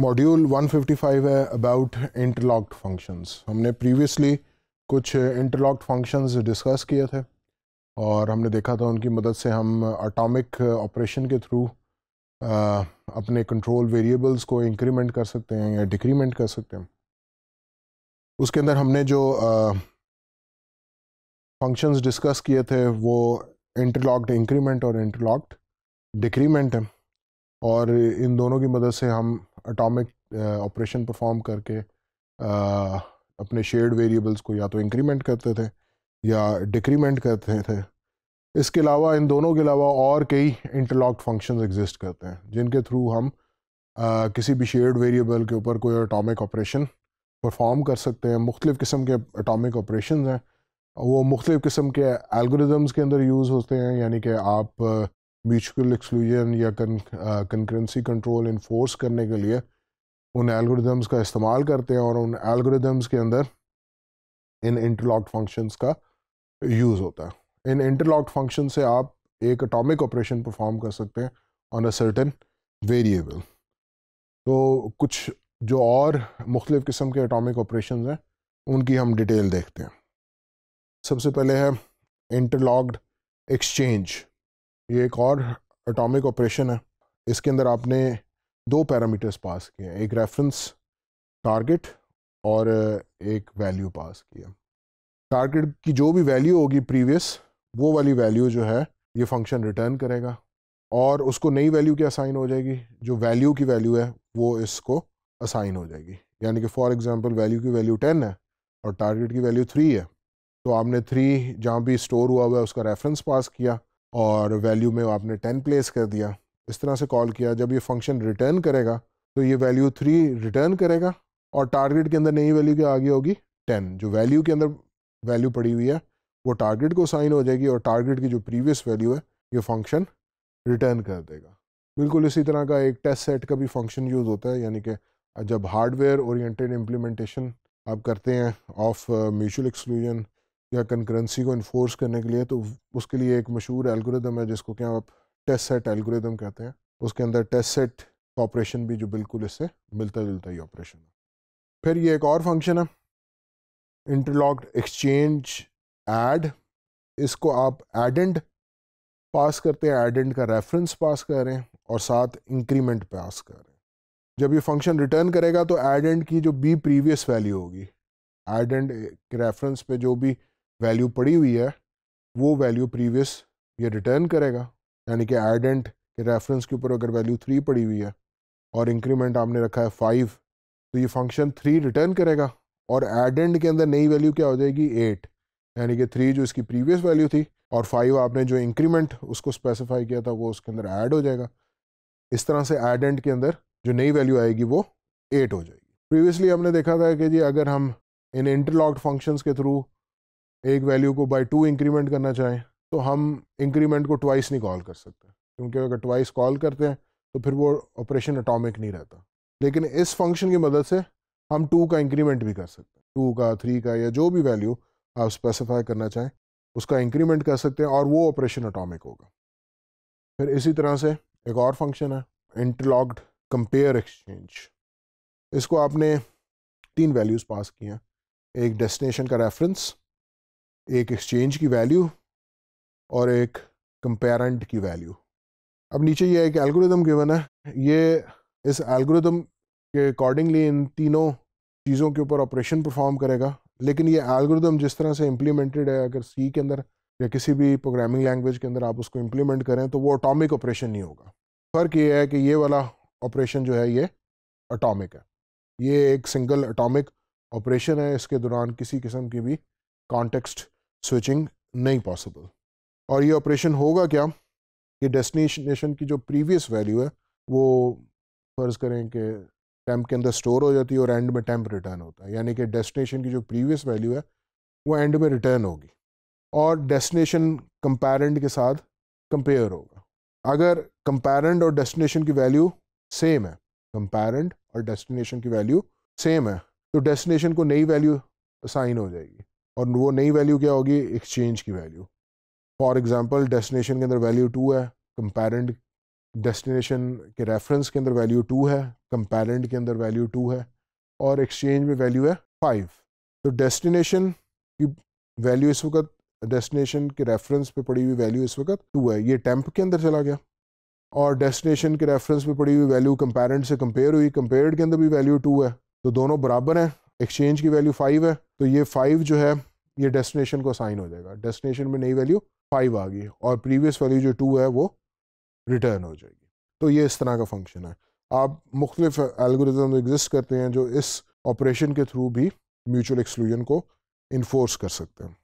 module 155 है about interlocked functions हमने previously कुछ इंटरलॉक्ड फंक्शंस डिस्कस किए थे और हमने देखा था उनकी मदद से हम अटॉमिक ऑपरेशन के थ्रू अपने कंट्रोल वेरिएबल्स को इंक्रीमेंट कर सकते हैं या डिक्रीमेंट कर सकते हैं उसके अंदर हमने जो फंक्शंस डिस्कस किए थे वो इंटरलॉक्ड इंक्रीमेंट और इंटरलॉक्ड डिक्रीमेंट है और इन दोनों की मदद से हम अटोमिक ऑपरेशन परफॉर्म करके आ, uh, अपने शेड वेरिएबल्स को या तो इंक्रीमेंट करते थे या डिक्रीमेंट करते थे इसके अलावा इन दोनों के अलावा और कई इंटरलॉक फंक्शंस एग्जिस्ट करते हैं जिनके थ्रू हम आ, uh, किसी भी शेयर्ड वेरिएबल के ऊपर कोई अटोमिक ऑपरेशन परफॉर्म कर सकते हैं मुख्तफ़ किस्म के अटोमिक ऑपरेशन हैं वो मुख्तु किस्म के एल्गोरिदम्स के अंदर यूज़ होते हैं यानी कि आप म्यूचुअल एक्सक्लूजन या कंकरेंसी कंट्रोल इन्फोर्स करने के लिए उन एल्गोरिदम्स का इस्तेमाल करते हैं और उन एल्गोरिदम्स के अंदर इन इंटरलॉक्ड फंक्शंस का यूज़ होता है इन इंटरलॉक्ड फंक्शन से आप एक अटोमिक ऑपरेशन परफॉर्म कर सकते हैं ऑन अ सर्टन वेरिएबल तो कुछ जो और मुख्तलिफ़ किस्म के अटोमिक ऑपरेशन हैं उनकी हम डिटेल देखते हैं सबसे पहले है इंटरलॉक्ड एक्सचेंज ये एक और एटॉमिक ऑपरेशन है इसके अंदर आपने दो पैरामीटर्स पास किए हैं एक रेफरेंस टारगेट और एक वैल्यू पास किया टारगेट की जो भी वैल्यू होगी प्रीवियस वो वाली वैल्यू जो है ये फंक्शन रिटर्न करेगा और उसको नई वैल्यू की असाइन हो जाएगी जो वैल्यू की वैल्यू है वो इसको असाइन हो जाएगी यानी कि फॉर एग्जांपल वैल्यू की वैल्यू टेन है और टारगेट की वैल्यू थ्री है तो आपने थ्री जहाँ भी स्टोर हुआ हुआ है उसका रेफरेंस पास किया और वैल्यू में आपने टेन प्लेस कर दिया इस तरह से कॉल किया जब ये फंक्शन रिटर्न करेगा तो ये वैल्यू थ्री रिटर्न करेगा और टारगेट के अंदर नई वैल्यू क्या आ गई होगी टेन जो वैल्यू के अंदर वैल्यू पड़ी हुई है वो टारगेट को साइन हो जाएगी और टारगेट की जो प्रीवियस वैल्यू है ये फंक्शन रिटर्न कर देगा बिल्कुल इसी तरह का एक टेस्ट सेट का भी फंक्शन यूज़ होता है यानी कि जब हार्डवेयर ओरिएंटेड इम्प्लीमेंटेशन आप करते हैं ऑफ म्यूचुअल एक्सक्लूजन या कंकरेंसी को इन्फोर्स करने के लिए तो उसके लिए एक मशहूर एल्गोरिदम है जिसको क्या आप टेस्ट सेट एल्गोरिदम कहते हैं उसके अंदर टेस्ट सेट ऑपरेशन भी जो बिल्कुल इससे मिलता जुलता ही ऑपरेशन है फिर ये एक और फंक्शन है इंटरलॉक्ड एक्सचेंज एड इसको आप एडेंड पास करते हैं एडेंड का रेफरेंस पास कर रहे हैं और साथ इंक्रीमेंट पास कर रहे हैं जब ये फंक्शन रिटर्न करेगा तो एडेंड की जो बी प्रीवियस वैल्यू होगी एडेंड के रेफरेंस पे जो भी वैल्यू पड़ी हुई है वो वैल्यू प्रीवियस ये रिटर्न करेगा यानी कि एडेंट के रेफरेंस के ऊपर अगर वैल्यू थ्री पड़ी हुई है और इंक्रीमेंट आपने रखा है फाइव तो ये फंक्शन थ्री रिटर्न करेगा और एडेंट के अंदर नई वैल्यू क्या हो जाएगी एट यानी कि थ्री जो इसकी प्रीवियस वैल्यू थी और फाइव आपने जो इंक्रीमेंट उसको स्पेसिफाई किया था वो उसके अंदर ऐड हो जाएगा इस तरह से एडेंट के अंदर जो नई वैल्यू आएगी वो एट हो जाएगी प्रीवियसली हमने देखा था कि जी अगर हम इन इंटरलॉक्ड फंक्शंस के थ्रू एक वैल्यू को बाई टू इंक्रीमेंट करना चाहें तो हम इंक्रीमेंट को ट्वाइस नहीं कॉल कर सकते क्योंकि अगर ट्वाइस कॉल करते हैं तो फिर वो ऑपरेशन अटोमिक नहीं रहता लेकिन इस फंक्शन की मदद से हम टू का इंक्रीमेंट भी कर सकते हैं टू का थ्री का या जो भी वैल्यू आप स्पेसिफाई करना चाहें उसका इंक्रीमेंट कर सकते हैं और वो ऑपरेशन अटोमिक होगा फिर इसी तरह से एक और फंक्शन है इंटरलॉक्ड कंपेयर एक्सचेंज इसको आपने तीन वैल्यूज़ पास किए हैं एक डेस्टिनेशन का रेफरेंस एक एक्सचेंज की वैल्यू और एक कंपेरेंट की वैल्यू अब नीचे ये एक एल्गोरिदम गिवन है ये इस एल्गोरिदम के अकॉर्डिंगली इन तीनों चीज़ों के ऊपर ऑपरेशन परफॉर्म करेगा लेकिन ये एल्गोरिदम जिस तरह से इम्प्लीमेंटेड है अगर सी के अंदर या किसी भी प्रोग्रामिंग लैंग्वेज के अंदर आप उसको इम्प्लीमेंट करें तो वो अटोमिक ऑपरेशन नहीं होगा फ़र्क ये है कि ये वाला ऑपरेशन जो है ये अटोमिक है ये एक सिंगल अटोमिक ऑपरेशन है इसके दौरान किसी किस्म की भी कॉन्टेक्स्ट स्विचिंग नहीं पॉसिबल और ये ऑपरेशन होगा क्या कि डेस्टिनेशन की जो प्रीवियस वैल्यू है वो फ़र्ज़ करें कि टैंप के अंदर स्टोर हो जाती है और एंड में टैंप रिटर्न होता है यानी कि डेस्टिनेशन की जो प्रीवियस वैल्यू है वो एंड में रिटर्न होगी और डेस्टिनेशन कंपेरेंट के साथ कंपेयर होगा अगर कंपेरेंट और डेस्टिनेशन की वैल्यू सेम है कंपेरेंट और डेस्टिनेशन की वैल्यू सेम है तो डेस्टिनेशन को नई वैल्यू असाइन हो जाएगी और वो नई वैल्यू क्या होगी एक्सचेंज की वैल्यू फॉर एग्जांपल डेस्टिनेशन के अंदर वैल्यू टू है कंपेरेंट डेस्टिनेशन के रेफरेंस के अंदर वैल्यू टू है कंपेरेंट के अंदर वैल्यू टू है और एक्सचेंज में वैल्यू है फाइव तो डेस्टिनेशन की वैल्यू इस वक्त डेस्टिनेशन के रेफरेंस पे पड़ी हुई वैल्यू इस वक्त टू है ये टेम्प के अंदर चला गया और डेस्टिनेशन के रेफरेंस पे पड़ी हुई वैल्यू कंपेरेंट से कंपेयर हुई कंपेयर्ड के अंदर भी वैल्यू टू है तो दोनों बराबर हैं एक्सचेंज की वैल्यू फाइव है तो ये फाइव जो है ये डेस्टिनेशन को साइन हो जाएगा डेस्टिनेशन में नई वैल्यू फाइव आ गई और प्रीवियस वैल्यू जो टू है वो रिटर्न हो जाएगी तो ये इस तरह का फंक्शन है आप मुख्तलिफ एलगोरिज्म एग्जिस्ट करते हैं जो इस ऑपरेशन के थ्रू भी म्यूचुअल एक्सक्लूजन को इन्फोर्स कर सकते हैं